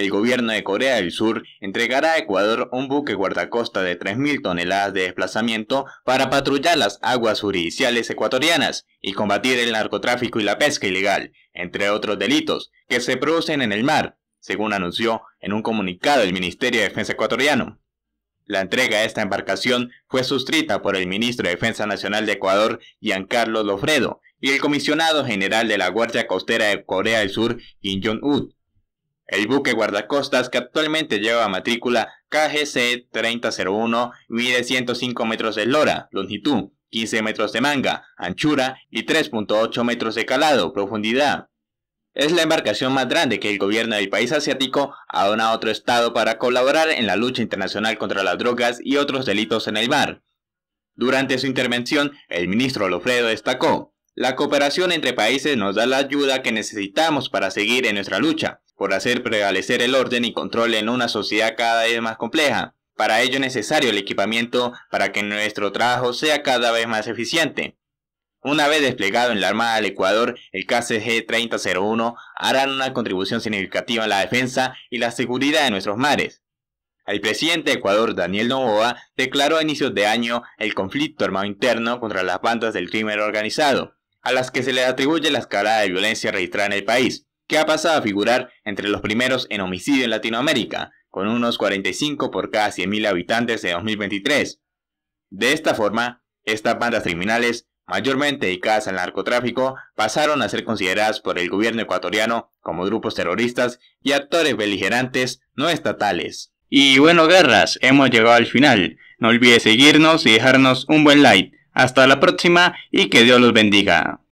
el gobierno de Corea del Sur entregará a Ecuador un buque guardacosta de 3.000 toneladas de desplazamiento para patrullar las aguas judiciales ecuatorianas y combatir el narcotráfico y la pesca ilegal, entre otros delitos que se producen en el mar, según anunció en un comunicado el Ministerio de Defensa ecuatoriano. La entrega de esta embarcación fue suscrita por el ministro de Defensa Nacional de Ecuador, Giancarlo Lofredo, y el comisionado general de la Guardia Costera de Corea del Sur, Kim Jong-un, el buque guardacostas que actualmente lleva matrícula KGC 3001 mide 105 metros de eslora, longitud, 15 metros de manga, anchura y 3.8 metros de calado, profundidad. Es la embarcación más grande que el gobierno del país asiático ha donado a otro estado para colaborar en la lucha internacional contra las drogas y otros delitos en el mar. Durante su intervención, el ministro Lofredo destacó, la cooperación entre países nos da la ayuda que necesitamos para seguir en nuestra lucha por hacer prevalecer el orden y control en una sociedad cada vez más compleja. Para ello es necesario el equipamiento para que nuestro trabajo sea cada vez más eficiente. Una vez desplegado en la Armada del Ecuador, el KCG-3001 hará una contribución significativa en la defensa y la seguridad de nuestros mares. El presidente de Ecuador, Daniel Novoa, declaró a inicios de año el conflicto armado interno contra las bandas del crimen organizado, a las que se le atribuye la escalada de violencia registrada en el país que ha pasado a figurar entre los primeros en homicidio en Latinoamérica, con unos 45 por cada 100.000 habitantes en 2023. De esta forma, estas bandas criminales, mayormente dedicadas al narcotráfico, pasaron a ser consideradas por el gobierno ecuatoriano como grupos terroristas y actores beligerantes no estatales. Y bueno, guerras, hemos llegado al final. No olvides seguirnos y dejarnos un buen like. Hasta la próxima y que Dios los bendiga.